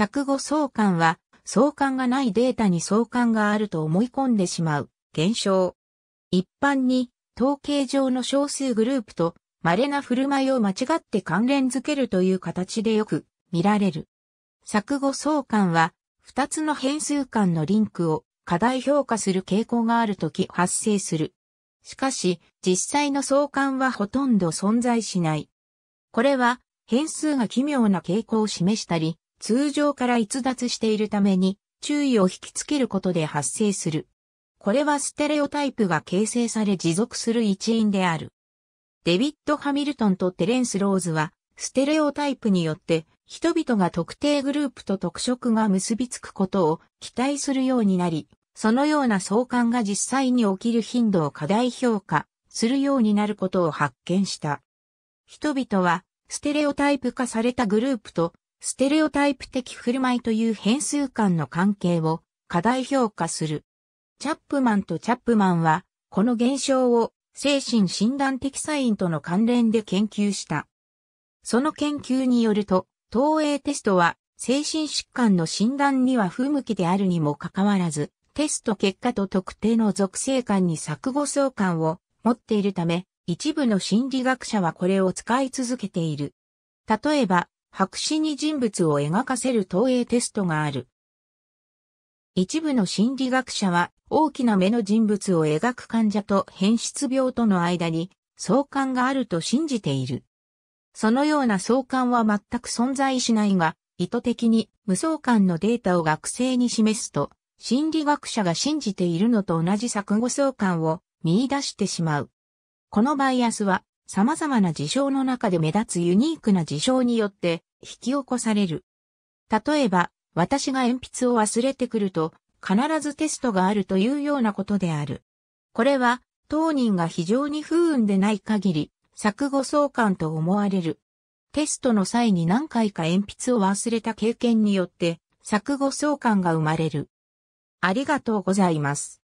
錯誤相関は、相関がないデータに相関があると思い込んでしまう現象。一般に、統計上の少数グループと稀な振る舞いを間違って関連づけるという形でよく見られる。錯誤相関は、二つの変数間のリンクを過大評価する傾向があるとき発生する。しかし、実際の相関はほとんど存在しない。これは、変数が奇妙な傾向を示したり、通常から逸脱しているために注意を引きつけることで発生する。これはステレオタイプが形成され持続する一因である。デビッド・ハミルトンとテレンス・ローズは、ステレオタイプによって人々が特定グループと特色が結びつくことを期待するようになり、そのような相関が実際に起きる頻度を過大評価するようになることを発見した。人々はステレオタイプ化されたグループとステレオタイプ的振る舞いという変数間の関係を過大評価する。チャップマンとチャップマンは、この現象を精神診断的サインとの関連で研究した。その研究によると、投影テストは精神疾患の診断には不向きであるにもかかわらず、テスト結果と特定の属性間に錯誤相関を持っているため、一部の心理学者はこれを使い続けている。例えば、白紙に人物を描かせる投影テストがある。一部の心理学者は大きな目の人物を描く患者と変質病との間に相関があると信じている。そのような相関は全く存在しないが、意図的に無相関のデータを学生に示すと、心理学者が信じているのと同じ錯誤相関を見出してしまう。このバイアスは様々な事象の中で目立つユニークな事象によって引き起こされる。例えば、私が鉛筆を忘れてくると、必ずテストがあるというようなことである。これは、当人が非常に不運でない限り、錯誤相関と思われる。テストの際に何回か鉛筆を忘れた経験によって、錯誤相関が生まれる。ありがとうございます。